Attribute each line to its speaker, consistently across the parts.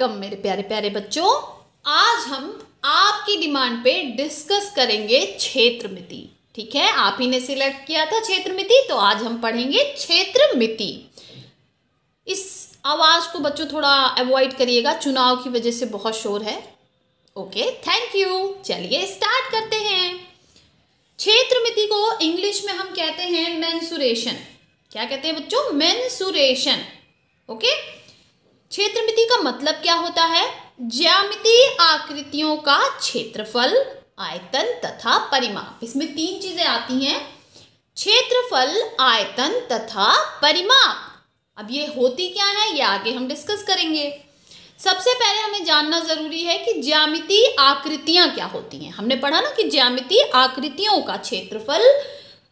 Speaker 1: Welcome मेरे प्यारे प्यारे बच्चों आज हम आपकी डिमांड पे डिस्कस करेंगे क्षेत्रमिति ठीक है आप ही ने सिलेक्ट किया था क्षेत्रमिति तो आज हम पढ़ेंगे क्षेत्रमिति इस आवाज़ को बच्चों थोड़ा अवॉइड करिएगा चुनाव की वजह से बहुत शोर है ओके थैंक यू चलिए स्टार्ट करते हैं क्षेत्रमिति को इंग्लिश में हम कहते हैं मैंसुरेशन क्या कहते हैं बच्चों मैंसुरेशन ओके okay? क्षेत्रमिति का मतलब क्या होता है ज्यामिति आकृतियों का क्षेत्रफल आयतन तथा परिमाप इसमें तीन चीजें आती हैं क्षेत्रफल आयतन तथा परिमाप अब ये होती क्या है ये आगे हम डिस्कस करेंगे सबसे पहले हमें जानना जरूरी है कि ज्यामिति आकृतियां क्या होती हैं हमने पढ़ा ना कि ज्यामिति आकृतियों का क्षेत्रफल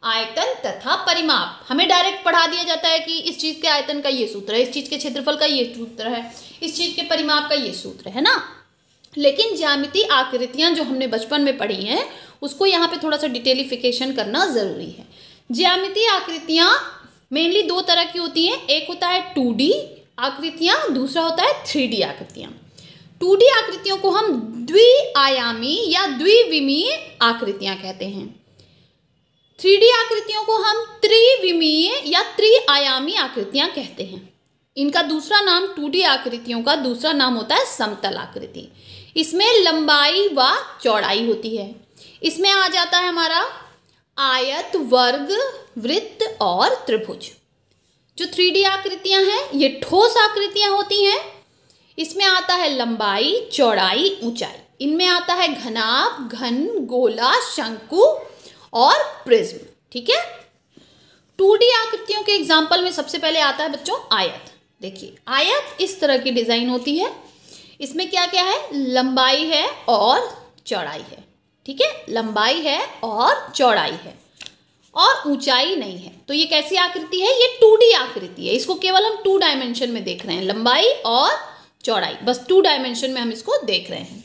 Speaker 1: आयतन तथा परिमाप हमें डायरेक्ट पढ़ा दिया जाता है कि इस चीज़ के आयतन का ये सूत्र है इस चीज़ के क्षेत्रफल का ये सूत्र है इस चीज़ के परिमाप का ये सूत्र है ना लेकिन ज्यामिति आकृतियाँ जो हमने बचपन में पढ़ी हैं उसको यहाँ पे थोड़ा सा डिटेलिफिकेशन करना ज़रूरी है ज्यामिति आकृतियाँ मेनली दो तरह की होती हैं एक होता है टू आकृतियाँ दूसरा होता है थ्री आकृतियाँ टू आकृतियों को हम द्विआयामी या द्विविमीय आकृतियाँ कहते हैं थ्री आकृतियों को हम त्रिविमीय या त्रिआयामी आकृतियां कहते हैं इनका दूसरा नाम टू आकृतियों का दूसरा नाम होता है समतल आकृति इसमें लंबाई व चौड़ाई होती है इसमें आ जाता है हमारा आयत वर्ग वृत्त और त्रिभुज जो थ्री डी आकृतियां हैं ये ठोस आकृतियां होती हैं इसमें आता है लंबाई चौड़ाई ऊंचाई इनमें आता है घनाभ घन गोला शंकु और प्रिज्म ठीक है टू आकृतियों के एग्जाम्पल में सबसे पहले आता है बच्चों आयत देखिए आयत इस तरह की डिज़ाइन होती है इसमें क्या क्या है लंबाई है और चौड़ाई है ठीक है लंबाई है और चौड़ाई है और ऊंचाई नहीं है तो ये कैसी आकृति है ये टू आकृति है इसको केवल हम टू डायमेंशन में देख रहे हैं लंबाई और चौड़ाई बस टू डायमेंशन में हम इसको देख रहे हैं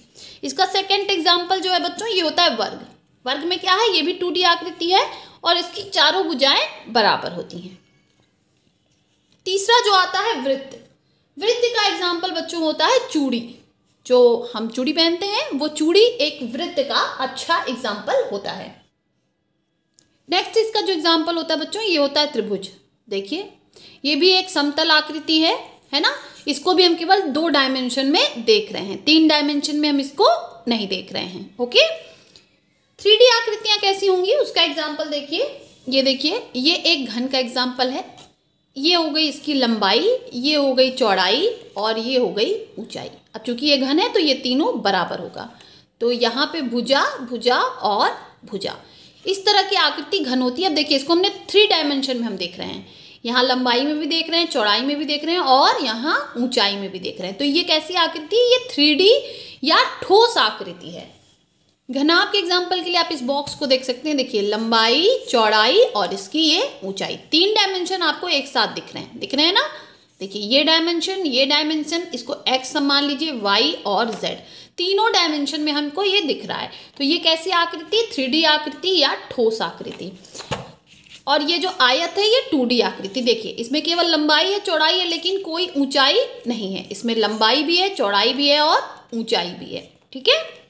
Speaker 1: इसका सेकेंड एग्जाम्पल जो है बच्चों ये होता है वर्ग वर्ग में क्या है ये भी टू आकृति है और इसकी चारों भुजाएं बराबर होती हैं तीसरा जो आता है वृत्त वृत्त का एग्जाम्पल बच्चों होता है चूड़ी जो हम चूड़ी पहनते हैं वो चूड़ी एक वृत्त का अच्छा एग्जाम्पल होता है नेक्स्ट इसका जो एग्जाम्पल होता है बच्चों ये होता है त्रिभुज देखिए ये भी एक समतल आकृति है है ना इसको भी हम केवल दो डायमेंशन में देख रहे हैं तीन डायमेंशन में हम इसको नहीं देख रहे हैं ओके थ्री डी आकृतियां कैसी होंगी उसका एग्जाम्पल देखिए ये देखिए ये एक घन का एग्जाम्पल है ये हो गई इसकी लंबाई ये हो गई चौड़ाई और ये हो गई ऊंचाई अब चूंकि ये घन है तो ये तीनों बराबर होगा तो यहाँ पे भुजा भुजा और भुजा इस तरह की आकृति घन होती है अब देखिए इसको हमने थ्री डायमेंशन में हम देख रहे हैं यहाँ लंबाई में भी देख रहे हैं चौड़ाई में भी देख रहे हैं और यहाँ ऊंचाई में भी देख रहे हैं तो ये कैसी आकृति ये थ्री या ठोस आकृति है घनाभ के एग्जाम्पल के लिए आप इस बॉक्स को देख सकते हैं देखिए लंबाई चौड़ाई और इसकी ये ऊंचाई तीन डायमेंशन आपको एक साथ दिख रहे हैं दिख रहे हैं ना देखिए ये डायमेंशन ये डायमेंशन इसको एक्स मान लीजिए वाई और जेड तीनों डायमेंशन में हमको ये दिख रहा है तो ये कैसी आकृति थ्री आकृति या ठोस आकृति और ये जो आयत है ये टू आकृति देखिए इसमें केवल लंबाई है चौड़ाई है लेकिन कोई ऊंचाई नहीं है इसमें लंबाई भी है चौड़ाई भी है और ऊंचाई भी है ठीक है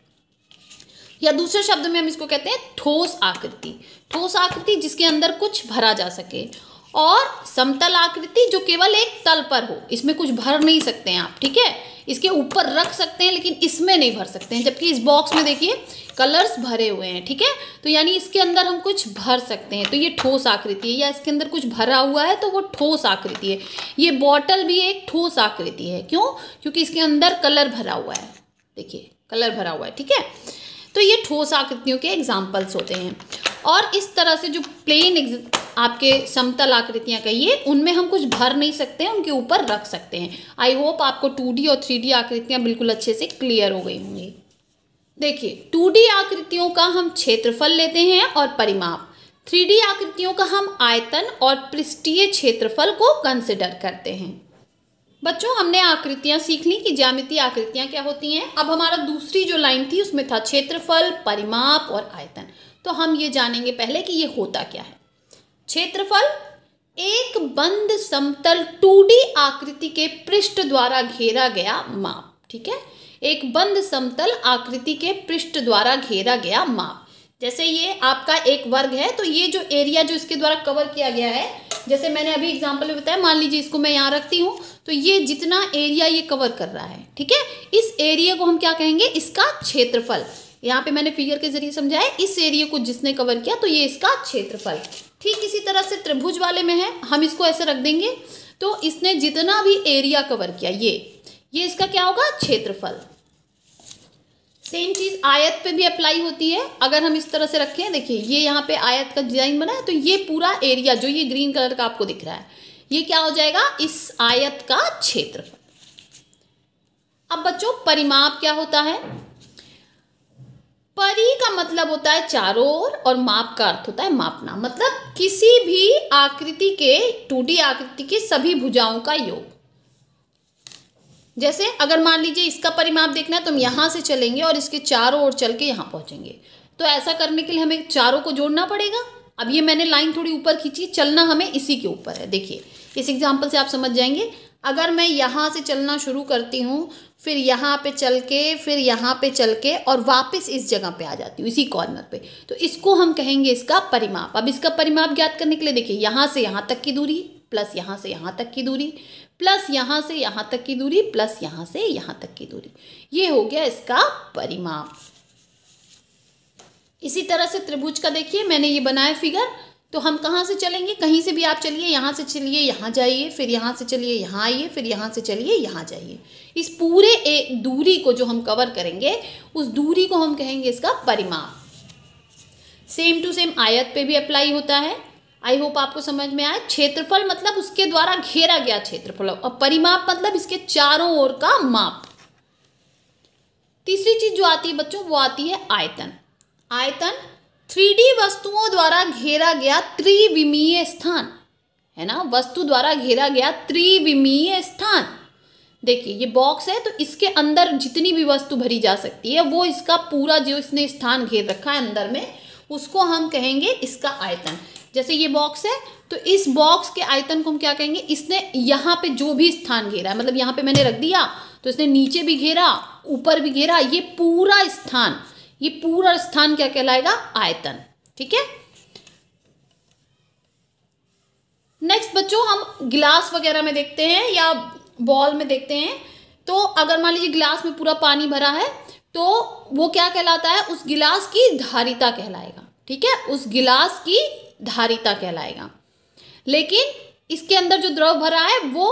Speaker 1: या दूसरे शब्द में हम इसको कहते हैं ठोस आकृति ठोस आकृति जिसके अंदर कुछ भरा जा सके और समतल आकृति जो केवल एक तल पर हो इसमें कुछ भर नहीं सकते हैं आप ठीक है इसके ऊपर रख सकते हैं लेकिन इसमें नहीं भर सकते हैं जबकि इस बॉक्स में देखिए कलर्स भरे हुए हैं ठीक है तो यानी इसके अंदर हम कुछ भर सकते हैं तो ये ठोस आकृति है या इसके अंदर कुछ भरा हुआ है तो वो ठोस आकृति है ये बॉटल भी एक ठोस आकृति है क्यों क्योंकि इसके अंदर कलर भरा हुआ है देखिए कलर भरा हुआ है ठीक है तो ये ठोस आकृतियों के एग्जाम्पल्स होते हैं और इस तरह से जो प्लेन आपके समतल आकृतियाँ कहिए उनमें हम कुछ भर नहीं सकते उनके ऊपर रख सकते हैं आई होप आपको टू और थ्री आकृतियाँ बिल्कुल अच्छे से क्लियर हो गई होंगी देखिए टू आकृतियों का हम क्षेत्रफल लेते हैं और परिमाप थ्री आकृतियों का हम आयतन और पृष्ठीय क्षेत्रफल को कंसिडर करते हैं बच्चों हमने आकृतियां सीख ली कि ज्यामिति आकृतियां क्या होती हैं अब हमारा दूसरी जो लाइन थी उसमें था क्षेत्रफल परिमाप और आयतन तो हम ये जानेंगे पहले कि ये होता क्या है क्षेत्रफल एक बंद समतल टू आकृति के पृष्ठ द्वारा घेरा गया माप ठीक है एक बंद समतल आकृति के पृष्ठ द्वारा घेरा गया माप जैसे ये आपका एक वर्ग है तो ये जो एरिया जो इसके द्वारा कवर किया गया है जैसे मैंने अभी एग्जाम्पल में बताया मान लीजिए इसको मैं यहाँ रखती हूँ तो ये जितना एरिया ये कवर कर रहा है ठीक है इस एरिया को हम क्या कहेंगे इसका क्षेत्रफल यहाँ पे मैंने फिगर के जरिए समझाया इस एरिया को जिसने कवर किया तो ये इसका क्षेत्रफल ठीक इसी तरह से त्रिभुज वाले में है हम इसको ऐसे रख देंगे तो इसने जितना भी एरिया कवर किया ये ये इसका क्या होगा क्षेत्रफल सेम चीज़ आयत पे भी अप्लाई होती है अगर हम इस तरह से रखें देखिए ये यहाँ पे आयत का डिज़ाइन बना है तो ये पूरा एरिया जो ये ग्रीन कलर का आपको दिख रहा है ये क्या हो जाएगा इस आयत का क्षेत्रफल अब बच्चों परिमाप क्या होता है परी का मतलब होता है चारों ओर और माप का अर्थ होता है मापना मतलब किसी भी आकृति के टूटी आकृति के सभी भुजाओं का योग जैसे अगर मान लीजिए इसका परिमाप देखना है तो हम यहाँ से चलेंगे और इसके चारों ओर चल के यहाँ पहुँचेंगे तो ऐसा करने के लिए हमें चारों को जोड़ना पड़ेगा अब ये मैंने लाइन थोड़ी ऊपर खींची चलना हमें इसी के ऊपर है देखिए इस एग्जाम्पल से आप समझ जाएंगे अगर मैं यहाँ से चलना शुरू करती हूँ फिर यहाँ पे चल के फिर यहाँ पे चल के और वापस इस जगह पे आ जाती हूँ इसी कॉर्नर पे तो इसको हम कहेंगे इसका परिमाप अब इसका परिमाप ज्ञात करने के लिए देखिए यहाँ से यहाँ तक की दूरी प्लस यहाँ से यहाँ तक की दूरी प्लस यहाँ से यहाँ तक की दूरी प्लस यहाँ से यहाँ तक की दूरी ये हो गया इसका परिमाप इसी तरह से त्रिभुज का देखिए मैंने ये बनाया फिगर तो हम कहाँ से चलेंगे कहीं से भी आप चलिए यहाँ से चलिए यहाँ जाइए फिर यहाँ से चलिए यहाँ आइए फिर यहाँ से चलिए यहाँ जाइए इस पूरे एक दूरी को जो हम कवर करेंगे उस दूरी को हम कहेंगे इसका परिमाप सेम टू सेम आयत पे भी अप्लाई होता है आई होप आपको समझ में आए क्षेत्रफल मतलब उसके द्वारा घेरा गया क्षेत्रफल और परिमाप मतलब इसके चारों ओर का माप तीसरी चीज जो आती है बच्चों वो आती है आयतन आयतन थ्री वस्तुओं द्वारा घेरा गया त्रिविमीय स्थान है ना वस्तु द्वारा घेरा गया त्रिविमीय स्थान देखिए ये बॉक्स है तो इसके अंदर जितनी भी वस्तु भरी जा सकती है वो इसका पूरा जो इसने स्थान घेर रखा है अंदर में उसको हम कहेंगे इसका आयतन जैसे ये बॉक्स है तो इस बॉक्स के आयतन को हम क्या कहेंगे इसने यहाँ पे जो भी स्थान घेरा है मतलब यहाँ पे मैंने रख दिया तो इसने नीचे भी घेरा ऊपर भी घेरा ये पूरा स्थान ये पूरा स्थान क्या कहलाएगा आयतन ठीक है नेक्स्ट बच्चों हम गिलास वगैरह में देखते हैं या बॉल में देखते हैं तो अगर मान लीजिए गिलास में पूरा पानी भरा है तो वो क्या कहलाता है उस गिलास की धारिता कहलाएगा ठीक है उस गिलास की धारिता कहलाएगा लेकिन इसके अंदर जो द्रव भरा है वो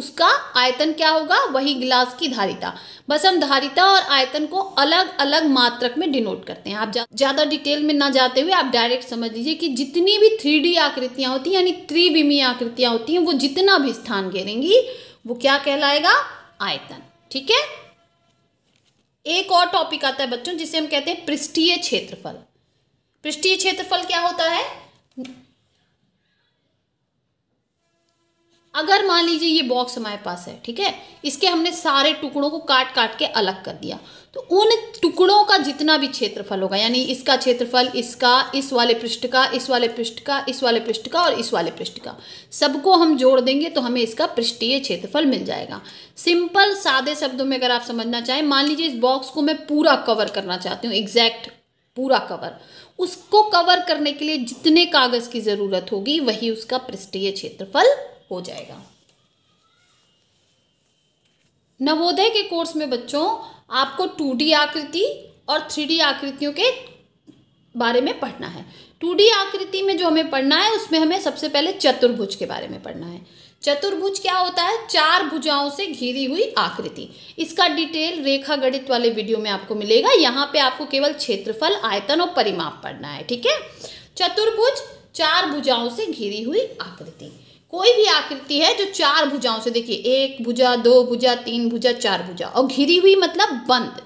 Speaker 1: उसका आयतन क्या होगा वही गिलास की धारिता बस हम धारिता और आयतन को अलग अलग मात्रक में डिनोट करते हैं आप ज़्यादा डिटेल में ना जाते हुए आप डायरेक्ट समझ लीजिए कि जितनी भी थ्री डी आकृतियां होती हैं यानी त्रिविमी आकृतियां होती हैं वो जितना भी स्थान घेरेंगी वो क्या कहलाएगा आयतन ठीक है एक और टॉपिक आता है बच्चों जिसे हम कहते हैं पृष्ठीय क्षेत्रफल पृष्ठीय क्षेत्रफल क्या होता है अगर मान लीजिए ये बॉक्स हमारे पास है ठीक है इसके हमने सारे टुकड़ों को काट काट के अलग कर दिया तो उन टुकड़ों का जितना भी क्षेत्रफल होगा यानी इसका क्षेत्रफल इसका इस वाले पृष्ठ का इस वाले पृष्ठ का इस वाले पृष्ठ का और इस वाले पृष्ठ का सबको हम जोड़ देंगे तो हमें इसका पृष्ठीय क्षेत्रफल मिल जाएगा सिंपल सादे शब्दों में अगर आप समझना चाहें मान लीजिए इस बॉक्स को मैं पूरा कवर करना चाहती हूँ एग्जैक्ट पूरा कवर उसको कवर करने के लिए जितने कागज की जरूरत होगी वही उसका पृष्ठीय क्षेत्रफल हो जाएगा नवोदय के कोर्स में बच्चों आपको टू आकृति और थ्री आकृतियों के बारे में पढ़ना है टू आकृति में जो हमें पढ़ना है उसमें हमें सबसे पहले चतुर्भुज के बारे में पढ़ना है चतुर्भुज क्या होता है चार भुजाओं से घिरी हुई आकृति इसका डिटेल रेखा गणित वाले वीडियो में आपको मिलेगा यहाँ पे आपको केवल क्षेत्रफल आयतन और परिमाप पढ़ना है ठीक है चतुर्भुज चार भुजाओं से घिरी हुई आकृति कोई भी आकृति है जो चार भुजाओं से देखिए एक भुजा दो भुजा तीन भुजा चार भुजा और घिरी हुई मतलब बंद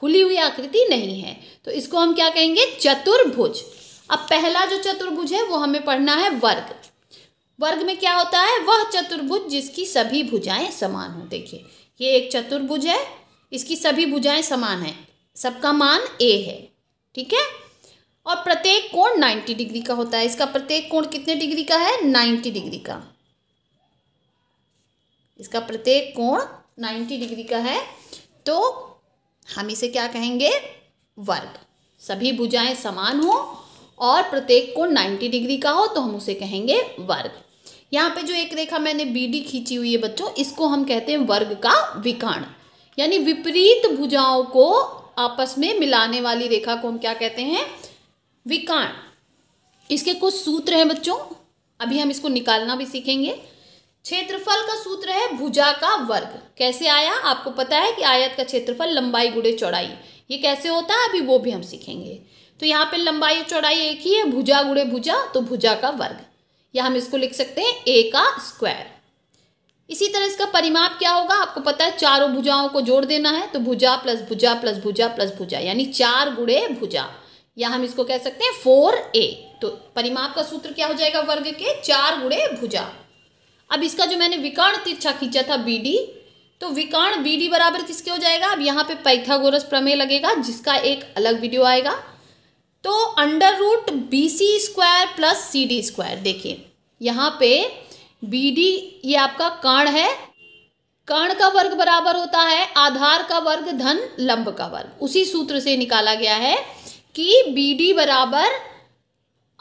Speaker 1: खुली हुई आकृति नहीं है तो इसको हम क्या कहेंगे चतुर्भुज अब पहला जो चतुर्भुज है वो हमें पढ़ना है वर्ग वर्ग में क्या होता है वह चतुर्भुज जिसकी सभी भुजाएं समान हो देखिए ये एक चतुर्भुज है इसकी सभी भुजाएं समान है सबका मान ए है ठीक है और प्रत्येक कोण 90 डिग्री का होता है इसका प्रत्येक कोण कितने डिग्री का है 90 डिग्री का इसका प्रत्येक कोण 90 डिग्री का है तो हम इसे क्या कहेंगे वर्ग सभी भुजाएं समान हो और प्रत्येक कोण 90 डिग्री का हो तो हम उसे कहेंगे वर्ग यहाँ पे जो एक रेखा मैंने बी डी खींची हुई है बच्चों इसको हम कहते हैं वर्ग का विकर्ण यानी विपरीत भुजाओं को आपस में मिलाने वाली रेखा को हम क्या कहते हैं विकर्ण इसके कुछ सूत्र हैं बच्चों अभी हम इसको निकालना भी सीखेंगे क्षेत्रफल का सूत्र है भुजा का वर्ग कैसे आया आपको पता है कि आयत का क्षेत्रफल लंबाई गुड़े चौड़ाई ये कैसे होता है अभी वो भी हम सीखेंगे तो यहाँ पे लंबाई चौड़ाई एक ही है भुजा गुड़े भुजा तो भुजा का वर्ग या हम इसको लिख सकते हैं ए का स्क्वायर इसी तरह इसका परिमाप क्या होगा आपको पता है चारों भुजाओं को जोड़ देना है तो भुजा प्लस भुजा प्लस भुजा प्लस भुजा यानी चार गुड़े भुजा या हम इसको कह सकते हैं फोर ए तो परिमाप का सूत्र क्या हो जाएगा वर्ग के चार गुड़े भुजा अब इसका जो मैंने विकर्ण तिरछा खींचा था बी डी तो विकर्ण बी डी बराबर किसके हो जाएगा अब यहाँ पे पैथागोरस प्रमेय लगेगा जिसका एक अलग वीडियो आएगा तो under root B C square plus C D square देखिए यहाँ पे बी डी ये आपका कर्ण है कर्ण का वर्ग बराबर होता है आधार का वर्ग धन लंब का वर्ग उसी सूत्र से निकाला गया है कि बी डी बराबर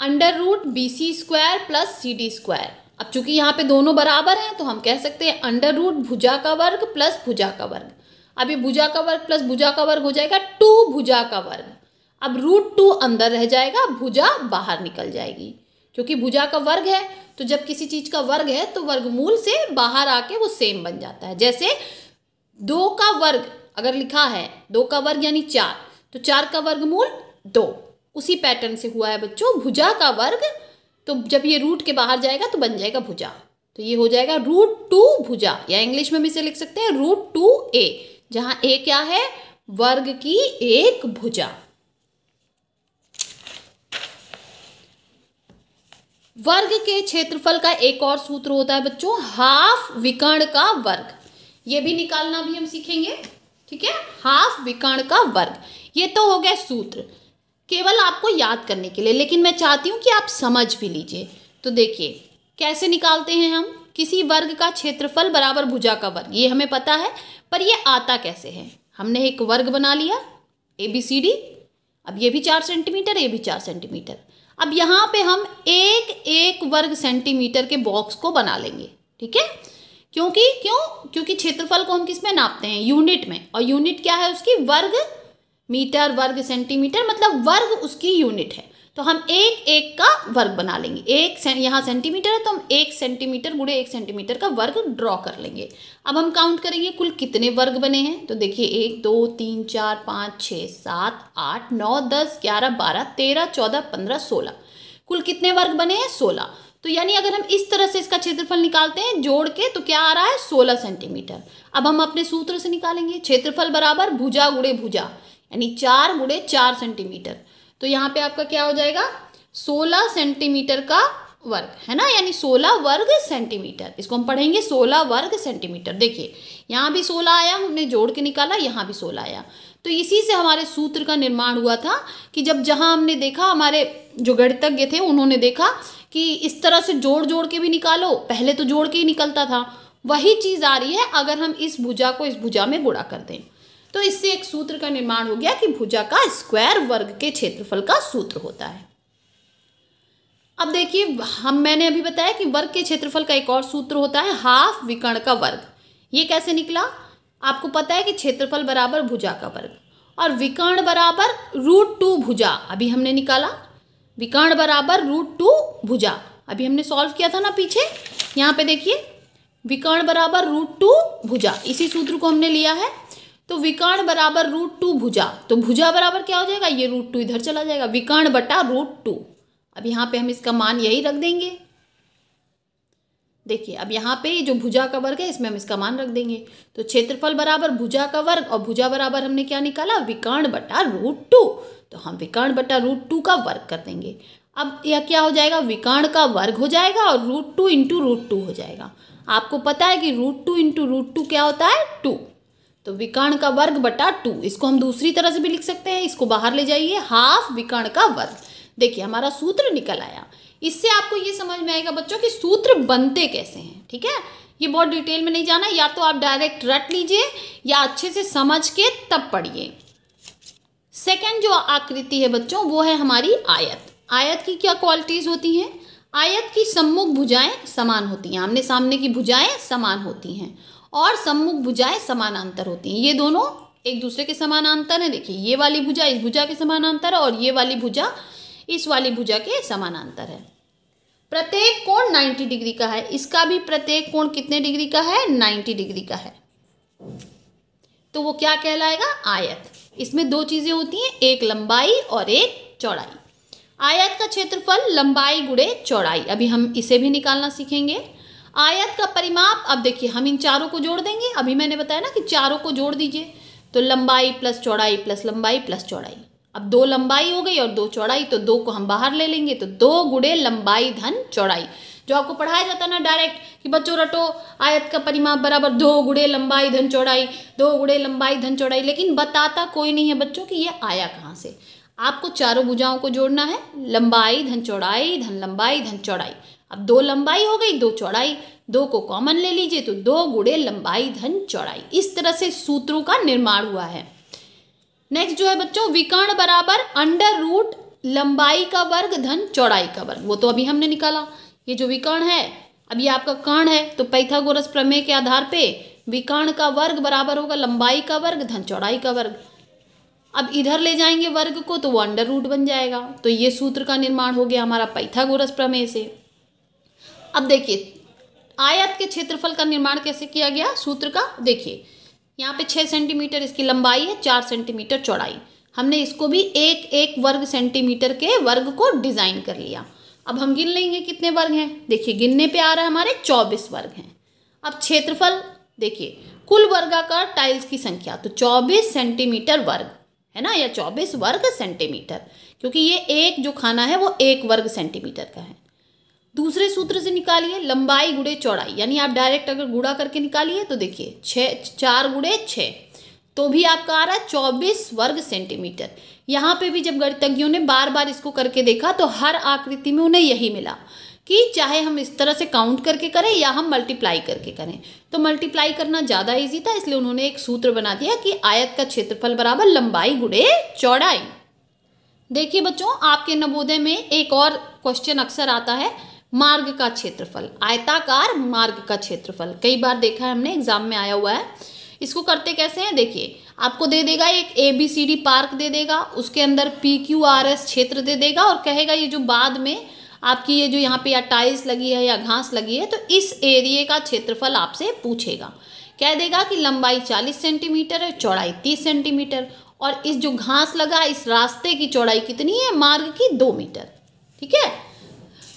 Speaker 1: under root B C square plus C D square अब चूंकि यहाँ पे दोनों बराबर हैं तो हम कह सकते हैं अंडर रूट भुजा का वर्ग प्लस भुजा का वर्ग अभी भुजा का वर्ग प्लस भुजा का वर्ग हो जाएगा टू भुजा का वर्ग अब रूट टू अंदर रह जाएगा भुजा बाहर निकल जाएगी क्योंकि भुजा का वर्ग है तो जब किसी चीज़ का वर्ग है तो वर्गमूल से बाहर आके वो सेम बन जाता है जैसे दो का वर्ग अगर लिखा है दो का वर्ग यानी चार तो चार का वर्गमूल दो उसी पैटर्न से हुआ है बच्चों भुजा का वर्ग तो जब ये रूट के बाहर जाएगा तो बन जाएगा भुजा तो ये हो जाएगा रूट टू भुजा या इंग्लिश में भी इसे लिख सकते हैं रूट टू ए जहाँ ए क्या है वर्ग की एक भुजा वर्ग के क्षेत्रफल का एक और सूत्र होता है बच्चों हाफ विकर्ण का वर्ग ये भी निकालना भी हम सीखेंगे ठीक है हाफ विकर्ण का वर्ग ये तो हो गया सूत्र केवल आपको याद करने के लिए लेकिन मैं चाहती हूँ कि आप समझ भी लीजिए तो देखिए कैसे निकालते हैं हम किसी वर्ग का क्षेत्रफल बराबर भुजा का वर्ग ये हमें पता है पर ये आता कैसे है हमने एक वर्ग बना लिया ए बी सी डी अब ये भी चार सेंटीमीटर ये भी चार सेंटीमीटर अब यहाँ पे हम एक एक वर्ग सेंटीमीटर के बॉक्स को बना लेंगे ठीक है क्योंकि क्यों क्योंकि क्षेत्रफल को हम किस में नापते हैं यूनिट में और यूनिट क्या है उसकी वर्ग मीटर वर्ग सेंटीमीटर मतलब वर्ग उसकी यूनिट है तो हम एक एक का वर्ग बना लेंगे एक से, यहाँ सेंटीमीटर है तो हम एक सेंटीमीटर गुड़े एक सेंटीमीटर का वर्ग ड्रॉ कर लेंगे अब हम काउंट करेंगे कुल कितने वर्ग बने हैं तो देखिए एक दो तीन चार पाँच छः सात आठ नौ दस ग्यारह बारह तेरह चौदह पंद्रह सोलह कुल कितने वर्ग बने हैं सोलह तो यानी अगर हम इस तरह से इसका क्षेत्रफल निकालते हैं जोड़ के तो क्या आ रहा है सोलह सेंटीमीटर अब हम अपने सूत्र से निकालेंगे क्षेत्रफल बराबर भुजा गुड़े भुजा यानी चार गुड़े चार सेंटीमीटर तो यहाँ पे आपका क्या हो जाएगा सोलह सेंटीमीटर का वर्ग है ना यानी सोलह वर्ग सेंटीमीटर इसको हम पढ़ेंगे सोलह वर्ग सेंटीमीटर देखिए यहाँ भी सोलह आया हमने जोड़ के निकाला यहाँ भी सोलह आया तो इसी से हमारे सूत्र का निर्माण हुआ था कि जब जहाँ हमने देखा हमारे जो गणितज्ञ थे उन्होंने देखा कि इस तरह से जोड़ जोड़ के भी निकालो पहले तो जोड़ के ही निकलता था वही चीज़ आ रही है अगर हम इस भुजा को इस भुजा में गुड़ा कर दें तो इससे एक सूत्र का निर्माण हो गया कि भुजा का स्क्वायर वर्ग के क्षेत्रफल का सूत्र होता है अब देखिए हम मैंने अभी बताया कि वर्ग के क्षेत्रफल का एक और सूत्र होता है हाफ विकर्ण का वर्ग ये कैसे निकला आपको पता है कि क्षेत्रफल बराबर भुजा का वर्ग और विकर्ण बराबर रूट टू भुजा अभी हमने निकाला विकर्ण बराबर रूट टू भुजा अभी हमने सॉल्व किया था ना पीछे यहाँ पे देखिए विकर्ण बराबर रूट टू भुजा इसी सूत्र को हमने लिया है तो विकर्ण बराबर रूट टू भुजा तो भुजा बराबर क्या हो जाएगा ये रूट टू इधर चला जाएगा विकर्ण बटा रूट टू अब यहाँ पे हम इसका मान यही रख देंगे देखिए अब यहाँ पे जो भुजा का वर्ग है इसमें हम इसका मान रख देंगे तो क्षेत्रफल बराबर भुजा का वर्ग और भुजा बराबर हमने क्या निकाला विकर्ण बटा रूट टू तो हम विकर्ण बटा रूट टू का वर्ग कर देंगे अब यह क्या हो जाएगा विकर्ण का वर्ग हो जाएगा और root two into root two हो जाएगा आपको पता है कि root two into root two क्या होता है टू तो विकर्ण का वर्ग बटा टू इसको हम दूसरी तरह से भी लिख सकते हैं इसको बाहर ले जाइए हाफ विकर्ण का वर्ग देखिए हमारा सूत्र निकल आया इससे आपको ये समझ में आएगा बच्चों कि सूत्र बनते कैसे हैं ठीक है ये बहुत डिटेल में नहीं जाना या तो आप डायरेक्ट रट लीजिए या अच्छे से समझ के तब पढ़िए सेकेंड जो आकृति है बच्चों वो है हमारी आयत आयत की क्या क्वालिटीज़ होती हैं आयत की सम्मुख भुजाएं समान होती हैं आमने सामने की भुजाएं समान होती हैं और सम्मुख भुजाएं समानांतर होती हैं ये दोनों एक दूसरे के समानांतर हैं देखिए ये वाली भुजा इस भुजा के समानांतर है और ये वाली भुजा इस वाली भुजा के समानांतर है प्रत्येक कोण 90 डिग्री का है इसका भी प्रत्येक कोण कितने डिग्री का है 90 डिग्री का है तो वो क्या कहलाएगा आयत इसमें दो चीज़ें होती हैं एक लंबाई और एक चौड़ाई आयत का क्षेत्रफल लंबाई गुड़े चौड़ाई अभी हम इसे भी निकालना सीखेंगे आयत का परिमाप अब देखिए हम इन चारों को जोड़ देंगे अभी मैंने बताया ना कि चारों को जोड़ दीजिए तो लंबाई प्लस चौड़ाई प्लस लंबाई प्लस चौड़ाई अब दो लंबाई हो गई और दो चौड़ाई तो दो को हम बाहर ले लेंगे तो दो गुड़े लंबाई धन चौड़ाई जो आपको पढ़ाया जाता है ना डायरेक्ट कि बच्चों रटो आयत का परिमाप बराबर दो गुड़े लंबाई धन चौड़ाई दो गुड़े लंबाई धन चौड़ाई लेकिन बताता कोई नहीं है बच्चों कि यह आया कहाँ से आपको चारों भुजाओं को जोड़ना है लंबाई धन चौड़ाई धन लंबाई धन चौड़ाई अब दो लंबाई हो गई दो चौड़ाई दो को कॉमन ले लीजिए तो दो गुड़े लंबाई धन चौड़ाई इस तरह से सूत्रों का निर्माण हुआ है नेक्स्ट जो है बच्चों विकर्ण बराबर अंडर रूट लंबाई का वर्ग धन चौड़ाई का वर्ग वो तो अभी हमने निकाला ये जो विकर्ण है अब ये आपका कर्ण है तो पैथागोरस प्रमेय के आधार पे विकर्ण का वर्ग बराबर होगा लंबाई का वर्ग धन चौड़ाई का वर्ग अब इधर ले जाएंगे वर्ग को तो वो अंडर रूट बन जाएगा तो ये सूत्र का निर्माण हो गया हमारा पैथागोरस प्रमेय से अब देखिए आयत के क्षेत्रफल का निर्माण कैसे किया गया सूत्र का देखिए यहाँ पे छः सेंटीमीटर इसकी लंबाई है चार सेंटीमीटर चौड़ाई हमने इसको भी एक एक वर्ग सेंटीमीटर के वर्ग को डिज़ाइन कर लिया अब हम गिन लेंगे कितने वर्ग हैं देखिए गिनने पे आ रहा है हमारे चौबीस वर्ग हैं अब क्षेत्रफल देखिए कुल वर्गाकार टाइल्स की संख्या तो चौबीस सेंटीमीटर वर्ग है ना या चौबीस वर्ग सेंटीमीटर क्योंकि ये एक जो खाना है वो एक वर्ग सेंटीमीटर का है दूसरे सूत्र से निकालिए लंबाई गुड़े चौड़ाई यानी आप डायरेक्ट अगर गुड़ा करके निकालिए तो देखिए छः चार गुड़े छः तो भी आपका आ रहा है चौबीस वर्ग सेंटीमीटर यहाँ पे भी जब गणितज्ञों ने बार बार इसको करके देखा तो हर आकृति में उन्हें यही मिला कि चाहे हम इस तरह से काउंट करके करें या हम मल्टीप्लाई करके करें तो मल्टीप्लाई करना ज़्यादा ईजी था इसलिए उन्होंने एक सूत्र बना दिया कि आयत का क्षेत्रफल बराबर लंबाई गुड़े चौड़ाई देखिए बच्चों आपके नवोदय में एक और क्वेश्चन अक्सर आता है मार्ग का क्षेत्रफल आयताकार मार्ग का क्षेत्रफल कई बार देखा है हमने एग्जाम में आया हुआ है इसको करते कैसे हैं देखिए आपको दे देगा एक A B C D park दे देगा उसके अंदर पी क्यू आर एस क्षेत्र दे देगा और कहेगा ये जो बाद में आपकी ये जो यहाँ पे या टाइल्स लगी है या घास लगी है तो इस एरिए का क्षेत्रफल आपसे पूछेगा कह देगा कि लंबाई चालीस सेंटीमीटर है चौड़ाई तीस सेंटीमीटर और इस जो घास लगा इस रास्ते की चौड़ाई कितनी है मार्ग की दो मीटर ठीक है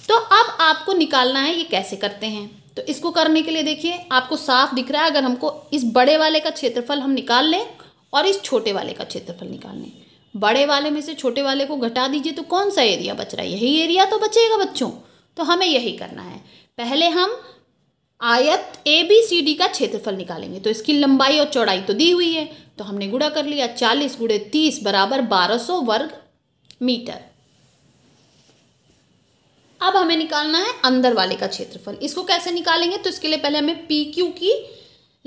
Speaker 1: तो अब आपको निकालना है ये कैसे करते हैं तो इसको करने के लिए देखिए आपको साफ दिख रहा है अगर हमको इस बड़े वाले का क्षेत्रफल हम निकाल लें और इस छोटे वाले का क्षेत्रफल निकाल लें बड़े वाले में से छोटे वाले को घटा दीजिए तो कौन सा एरिया बच रहा है यही एरिया तो बचेगा बच्चों तो हमें यही करना है पहले हम आयत ए बी सी डी का क्षेत्रफल निकालेंगे तो इसकी लंबाई और चौड़ाई तो दी हुई है तो हमने गुड़ा कर लिया चालीस गुड़े तीस बराबर बारह सौ वर्ग मीटर अब हमें निकालना है अंदर वाले का क्षेत्रफल इसको कैसे निकालेंगे तो इसके लिए पहले हमें पी क्यू की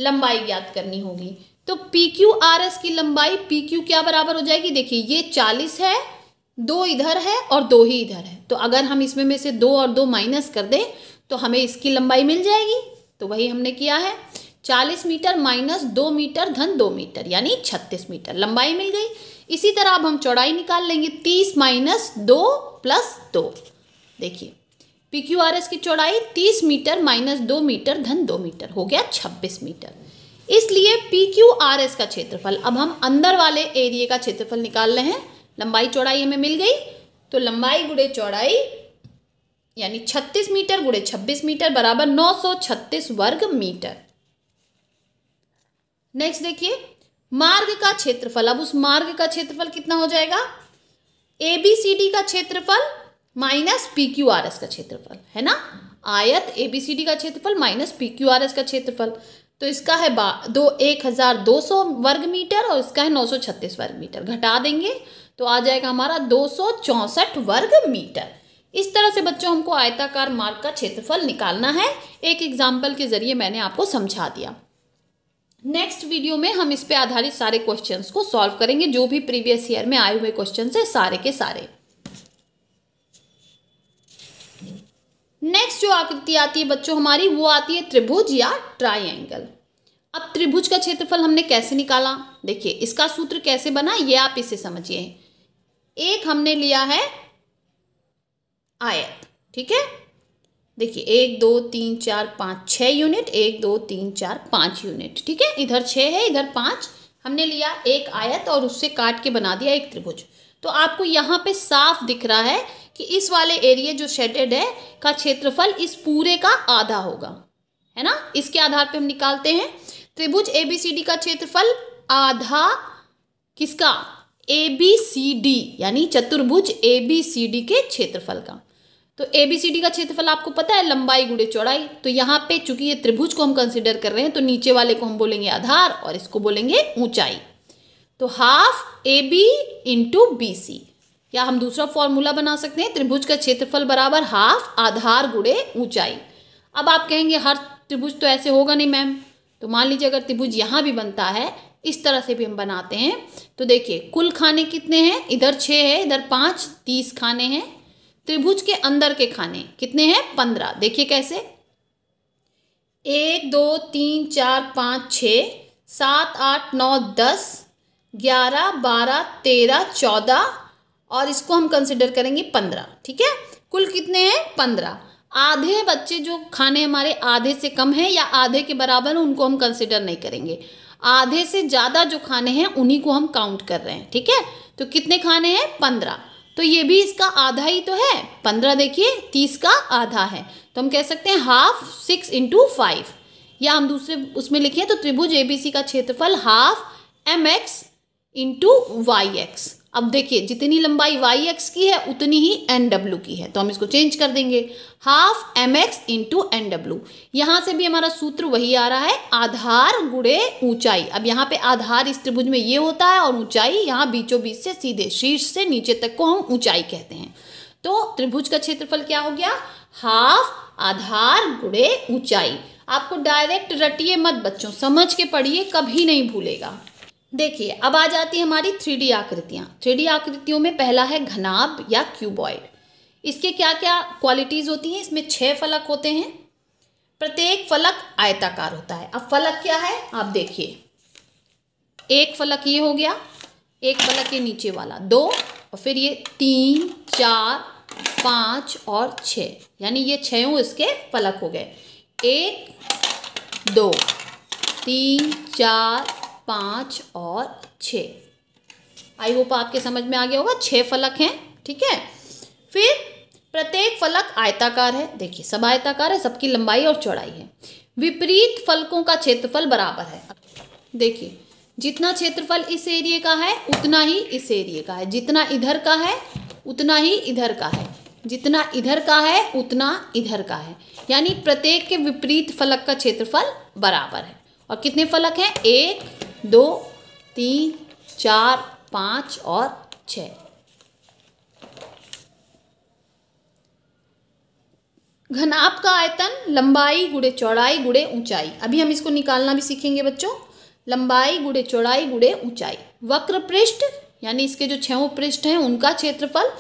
Speaker 1: लंबाई ज्ञात करनी होगी तो पी क्यू आर एस की लंबाई पी क्यू क्या बराबर हो जाएगी देखिए ये चालीस है दो इधर है और दो ही इधर है तो अगर हम इसमें में से दो और दो माइनस कर दें तो हमें इसकी लंबाई मिल जाएगी तो वही हमने किया है चालीस मीटर माइनस दो मीटर धन दो मीटर यानी छत्तीस मीटर लंबाई मिल गई इसी तरह अब हम चौड़ाई निकाल लेंगे तीस माइनस दो प्लस दो देखिए पी क्यू आर एस की चौड़ाई तीस मीटर माइनस दो मीटर धन दो मीटर हो गया छब्बीस मीटर इसलिए पी क्यू आर एस का क्षेत्रफल अब हम अंदर वाले एरिए का क्षेत्रफल निकाल रहे हैं लंबाई चौड़ाई हमें मिल गई तो लंबाई गुड़े चौड़ाई यानी 36 मीटर गुड़े 26 मीटर बराबर 936 वर्ग मीटर नेक्स्ट देखिए मार्ग का क्षेत्रफल अब उस मार्ग का क्षेत्रफल कितना हो जाएगा एबीसीडी का क्षेत्रफल minus P Q R S का क्षेत्रफल है ना आयत ए बी सी डी का क्षेत्रफल minus P Q R S का क्षेत्रफल तो इसका है बा दो एक हज़ार दो सौ वर्ग मीटर और इसका है नौ सौ छत्तीस वर्ग मीटर घटा देंगे तो आ जाएगा हमारा दो सौ चौंसठ वर्ग मीटर इस तरह से बच्चों हमको आयताकार मार्ग का क्षेत्रफल निकालना है एक एग्जाम्पल के ज़रिए मैंने आपको समझा दिया नेक्स्ट वीडियो में हम इस पे आधारित सारे क्वेश्चंस को सॉल्व करेंगे जो भी प्रीवियस ईयर में आए हुए क्वेश्चन है सारे के सारे नेक्स्ट जो आकृति आती है बच्चों हमारी वो आती है त्रिभुज या ट्राइंगल अब त्रिभुज का क्षेत्रफल हमने कैसे निकाला देखिए इसका सूत्र कैसे बना ये आप इसे समझिए एक हमने लिया है आयत ठीक है देखिए एक दो तीन चार पाँच छः यूनिट एक दो तीन चार पाँच यूनिट ठीक है इधर छः है इधर पाँच हमने लिया एक आयत और उससे काट के बना दिया एक त्रिभुज तो आपको यहाँ पे साफ दिख रहा है कि इस वाले एरिया जो शेडेड है का क्षेत्रफल इस पूरे का आधा होगा है ना इसके आधार पे हम निकालते हैं त्रिभुज ए बी सी डी का क्षेत्रफल आधा किसका ए बी सी डी यानी चतुर्भुज ए बी सी डी के क्षेत्रफल का तो ए बी सी डी का क्षेत्रफल आपको पता है लंबाई गुड़े चौड़ाई तो यहाँ पे चूंकि ये त्रिभुज को हम कंसिडर कर रहे हैं तो नीचे वाले को हम बोलेंगे आधार और इसको बोलेंगे ऊंचाई तो half A B into B C या हम दूसरा फॉर्मूला बना सकते हैं त्रिभुज का क्षेत्रफल बराबर हाफ आधार गुड़े ऊंचाई अब आप कहेंगे हर त्रिभुज तो ऐसे होगा नहीं मैम तो मान लीजिए अगर त्रिभुज यहाँ भी बनता है इस तरह से भी हम बनाते हैं तो देखिए कुल खाने कितने हैं इधर छः है इधर पाँच तीस खाने हैं त्रिभुज के अंदर के खाने कितने हैं पंद्रह देखिए कैसे एक दो तीन चार पाँच छ सात आठ नौ दस ग्यारह बारह तेरह चौदह और इसको हम कंसिडर करेंगे पंद्रह ठीक है कुल कितने हैं पंद्रह आधे बच्चे जो खाने हमारे आधे से कम हैं या आधे के बराबर उनको हम कंसिडर नहीं करेंगे आधे से ज़्यादा जो खाने हैं उन्हीं को हम काउंट कर रहे हैं ठीक है तो कितने खाने हैं पंद्रह तो ये भी इसका आधा ही तो है पंद्रह देखिए तीस का आधा है तो हम कह सकते हैं हाफ सिक्स इंटू फाइव या हम दूसरे उसमें लिखें तो त्रिभुज एबीसी का क्षेत्रफल half M X into Y X अब देखिए जितनी लंबाई वाई एक्स की है उतनी ही एन डब्ल्यू की है तो हम इसको चेंज कर देंगे half M X into N W यहाँ से भी हमारा सूत्र वही आ रहा है आधार गुड़े ऊंचाई अब यहाँ पे आधार इस त्रिभुज में ये होता है और ऊंचाई यहाँ बीचों बीच से सीधे शीर्ष से नीचे तक को हम ऊंचाई कहते हैं तो त्रिभुज का क्षेत्रफल क्या हो गया हाफ आधार गुड़े ऊंचाई आपको डायरेक्ट रटिए मत बच्चों समझ के पढ़िए कभी नहीं भूलेगा देखिए अब आ जाती है हमारी थ्री आकृतियाँ थ्री आकृतियों में पहला है घनाब या क्यूबॉइड इसके क्या क्या क्वालिटीज़ होती हैं इसमें छः फलक होते हैं प्रत्येक फलक आयताकार होता है अब फलक क्या है आप देखिए एक फलक ये हो गया एक फलक ये नीचे वाला दो और फिर ये तीन चार पाँच और छः यानी ये छयों इसके फलक हो गए एक दो तीन चार पाँच और छ आई होप आपके समझ में आ गया होगा छः फलक हैं ठीक है फिर प्रत्येक फलक आयताकार है देखिए सब आयताकार है सबकी लंबाई और चौड़ाई है विपरीत फलकों का क्षेत्रफल बराबर है देखिए जितना क्षेत्रफल इस एरिए का है उतना ही इस एरिए का है जितना इधर का है उतना ही इधर का है जितना इधर का है उतना इधर का है यानी प्रत्येक के विपरीत फलक का क्षेत्रफल बराबर है और कितने फलक हैं एक दो तीन चार पाँच और छ घनाप का आयतन लंबाई गुड़े चौड़ाई गुड़े ऊंचाई अभी हम इसको निकालना भी सीखेंगे बच्चों लंबाई गुड़े चौड़ाई गुड़े ऊंचाई वक्र पृष्ठ यानी इसके जो छहों पृष्ठ हैं उनका क्षेत्रफल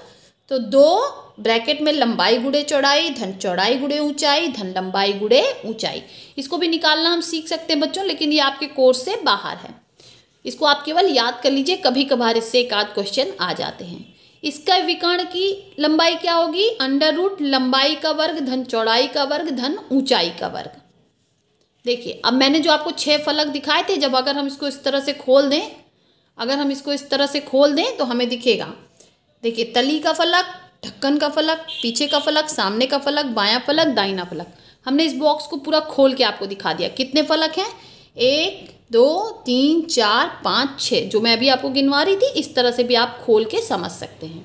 Speaker 1: तो दो ब्रैकेट में लंबाई गुड़े चौड़ाई धन चौड़ाई गुड़े ऊंचाई धन लंबाई गुड़े ऊंचाई इसको भी निकालना हम सीख सकते हैं बच्चों लेकिन ये आपके कोर्स से बाहर है इसको आप केवल याद कर लीजिए कभी कभार इससे एक आध क्वेश्चन आ जाते हैं इसका विकर्ण की लंबाई क्या होगी अंडर रूट लंबाई का वर्ग धन चौड़ाई का वर्ग धन ऊंचाई का वर्ग देखिए अब मैंने जो आपको छः फलक दिखाए थे जब अगर हम इसको इस तरह से खोल दें अगर हम इसको इस तरह से खोल दें तो हमें दिखेगा देखिए तली का फलक ढक्कन का फलक पीछे का फलक सामने का फलक बायां फलक दाइना फलक हमने इस बॉक्स को पूरा खोल के आपको दिखा दिया कितने फलक हैं एक दो तीन चार पाँच छः जो मैं अभी आपको गिनवा रही थी इस तरह से भी आप खोल के समझ सकते हैं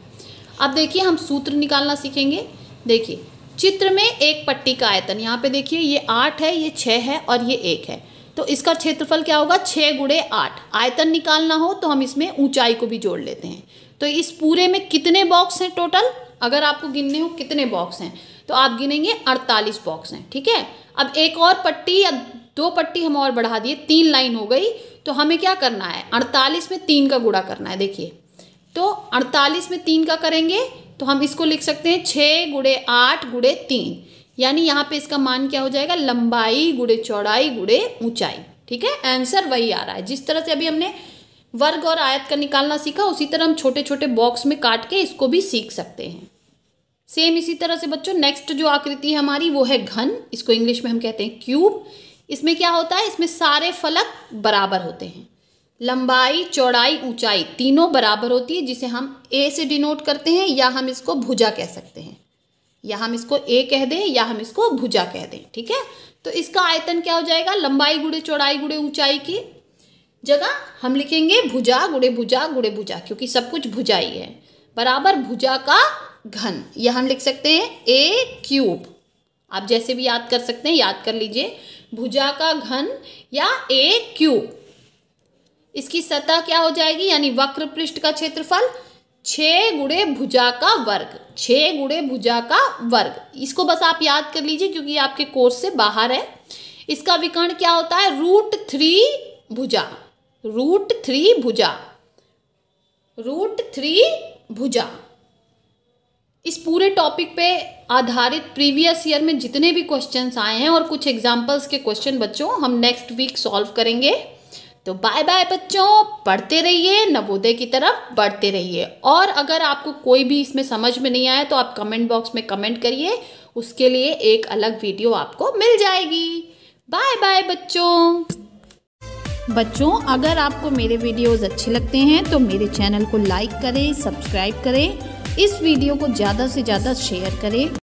Speaker 1: अब देखिए हम सूत्र निकालना सीखेंगे देखिए चित्र में एक पट्टी का आयतन यहाँ पे देखिए ये आठ है ये छः है और ये एक है तो इसका क्षेत्रफल क्या होगा छः गुड़े आठ आयतन निकालना हो तो हम इसमें ऊंचाई को भी जोड़ लेते हैं तो इस पूरे में कितने बॉक्स हैं टोटल अगर आपको गिनने हो कितने बॉक्स हैं तो आप गिनेंगे अड़तालीस बॉक्स हैं ठीक है अब एक और पट्टी या दो पट्टी हम और बढ़ा दिए तीन लाइन हो गई तो हमें क्या करना है अड़तालीस में तीन का गुड़ा करना है देखिए तो अड़तालीस में तीन का करेंगे तो हम इसको लिख सकते हैं छः गुड़े आठ गुड़े तीन यानी यहाँ पे इसका मान क्या हो जाएगा लंबाई गुड़े चौड़ाई गुड़े ऊंचाई ठीक है आंसर वही आ रहा है जिस तरह से अभी हमने वर्ग और आयत का निकालना सीखा उसी तरह हम छोटे छोटे बॉक्स में काट के इसको भी सीख सकते हैं सेम इसी तरह से बच्चों नेक्स्ट जो आकृति है हमारी वो है घन इसको इंग्लिश में हम कहते हैं क्यूब इसमें क्या होता है इसमें सारे फलक बराबर होते हैं लंबाई चौड़ाई ऊंचाई तीनों बराबर होती है जिसे हम ए से डिनोट करते हैं या हम इसको भुजा कह सकते हैं या हम इसको ए कह दें या हम इसको भुजा कह दें ठीक है तो इसका आयतन क्या हो जाएगा लंबाई गुड़े चौड़ाई गुड़े ऊंचाई की जगह हम लिखेंगे भुजा गुड़े भुजा गुड़े भुजा क्योंकि सब कुछ भुजा ही है बराबर भुजा का घन यह हम लिख सकते हैं ए क्यूब आप जैसे भी याद कर सकते हैं याद कर लीजिए भुजा का घन या ए क्यूब इसकी सतह क्या हो जाएगी यानी वक्र पृष्ठ का क्षेत्रफल छ गुड़े भुजा का वर्ग छ गुड़े भुजा का वर्ग इसको बस आप याद कर लीजिए क्योंकि आपके कोर्स से बाहर है इसका विकर्ण क्या होता है रूट थ्री भुजा रूट थ्री भुजा रूट थ्री भुजा इस पूरे टॉपिक पे आधारित प्रीवियस ईयर में जितने भी क्वेश्चंस आए हैं और कुछ एग्जांपल्स के क्वेश्चन बच्चों हम नेक्स्ट वीक सॉल्व करेंगे तो बाय बाय बच्चों पढ़ते रहिए नवोदय की तरफ बढ़ते रहिए और अगर आपको कोई भी इसमें समझ में नहीं आया तो आप कमेंट बॉक्स में कमेंट करिए उसके लिए एक अलग वीडियो आपको मिल जाएगी बाय बाय बच्चों बच्चों अगर आपको मेरे वीडियोस अच्छे लगते हैं तो मेरे चैनल को लाइक करें सब्सक्राइब करें इस वीडियो को ज़्यादा से ज़्यादा शेयर करें